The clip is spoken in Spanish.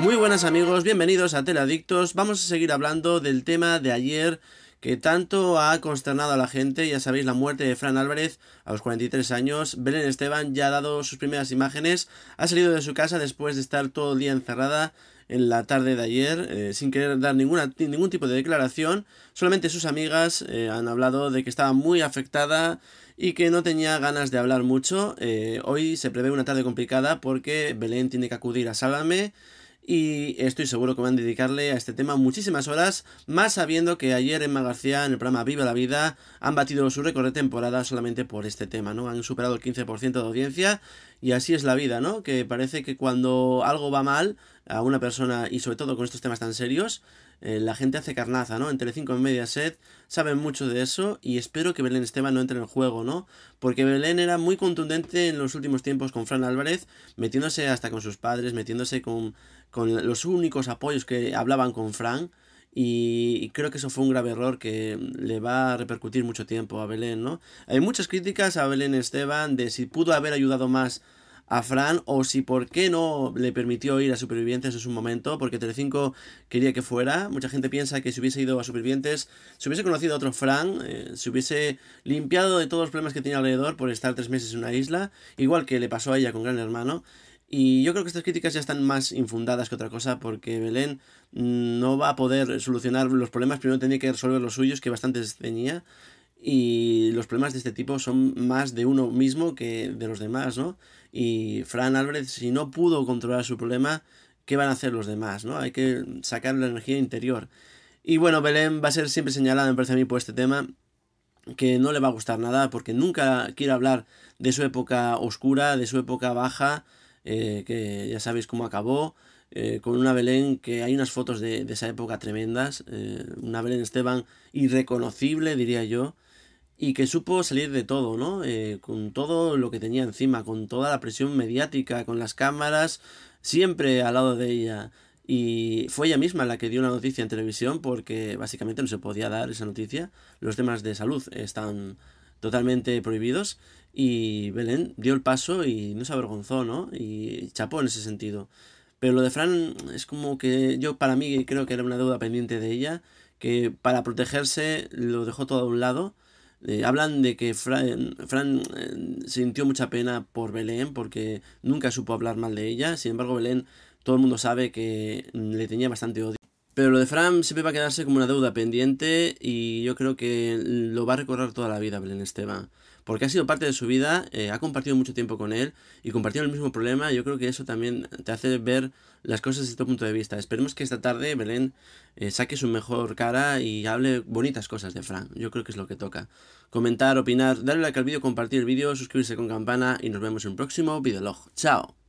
Muy buenas amigos, bienvenidos a Teladictos. Vamos a seguir hablando del tema de ayer que tanto ha consternado a la gente, ya sabéis la muerte de Fran Álvarez a los 43 años, Belén Esteban ya ha dado sus primeras imágenes, ha salido de su casa después de estar todo el día encerrada en la tarde de ayer, eh, sin querer dar ninguna, ningún tipo de declaración, solamente sus amigas eh, han hablado de que estaba muy afectada y que no tenía ganas de hablar mucho, eh, hoy se prevé una tarde complicada porque Belén tiene que acudir a Sálvame, y estoy seguro que van a dedicarle a este tema muchísimas horas, más sabiendo que ayer Emma García en el programa Viva la Vida han batido su récord de temporada solamente por este tema, ¿no? Han superado el 15% de audiencia y así es la vida, ¿no? Que parece que cuando algo va mal a una persona y sobre todo con estos temas tan serios, eh, la gente hace carnaza, ¿no? Entre cinco y media Mediaset saben mucho de eso y espero que Belén Esteban no entre en el juego, ¿no? Porque Belén era muy contundente en los últimos tiempos con Fran Álvarez, metiéndose hasta con sus padres, metiéndose con, con los únicos apoyos que hablaban con Fran. Y creo que eso fue un grave error que le va a repercutir mucho tiempo a Belén, ¿no? Hay muchas críticas a Belén Esteban de si pudo haber ayudado más a Fran o si por qué no le permitió ir a Supervivientes en su momento, porque Telecinco quería que fuera. Mucha gente piensa que si hubiese ido a Supervivientes, si hubiese conocido a otro Fran, eh, se hubiese limpiado de todos los problemas que tenía alrededor por estar tres meses en una isla, igual que le pasó a ella con Gran Hermano. Y yo creo que estas críticas ya están más infundadas que otra cosa, porque Belén mm, no va a poder solucionar los problemas, primero tenía que resolver los suyos, que bastantes tenía y los problemas de este tipo son más de uno mismo que de los demás, ¿no? Y Fran Álvarez, si no pudo controlar su problema, ¿qué van a hacer los demás, no? Hay que sacar la energía interior. Y bueno, Belén va a ser siempre señalada, me parece a mí, por este tema, que no le va a gustar nada, porque nunca quiere hablar de su época oscura, de su época baja, eh, que ya sabéis cómo acabó, eh, con una Belén que hay unas fotos de, esa época tremendas, eh, una Belén Esteban irreconocible, diría yo, y que supo salir de todo, ¿no? Eh, con todo lo que tenía encima, con toda la presión mediática, con las cámaras, siempre al lado de ella. Y fue ella misma la que dio la noticia en televisión porque básicamente no se podía dar esa noticia. Los temas de salud están totalmente prohibidos y Belén dio el paso y no se avergonzó, ¿no? Y chapó en ese sentido. Pero lo de Fran es como que yo para mí creo que era una deuda pendiente de ella, que para protegerse lo dejó todo a un lado eh, hablan de que Fran, eh, sintió mucha pena por Belén porque nunca supo hablar mal de ella. Sin embargo, Belén, todo el mundo sabe que le tenía bastante odio. Pero lo de Fran siempre va a quedarse como una deuda pendiente y yo creo que lo va a recorrer toda la vida Belén Esteban. Porque ha sido parte de su vida, eh, ha compartido mucho tiempo con él y compartido el mismo problema. Yo creo que eso también te hace ver las cosas desde tu punto de vista. Esperemos que esta tarde Belén eh, saque su mejor cara y hable bonitas cosas de Fran. Yo creo que es lo que toca. Comentar, opinar, darle like al vídeo, compartir el vídeo, suscribirse con campana y nos vemos en un próximo videolog. ¡Chao!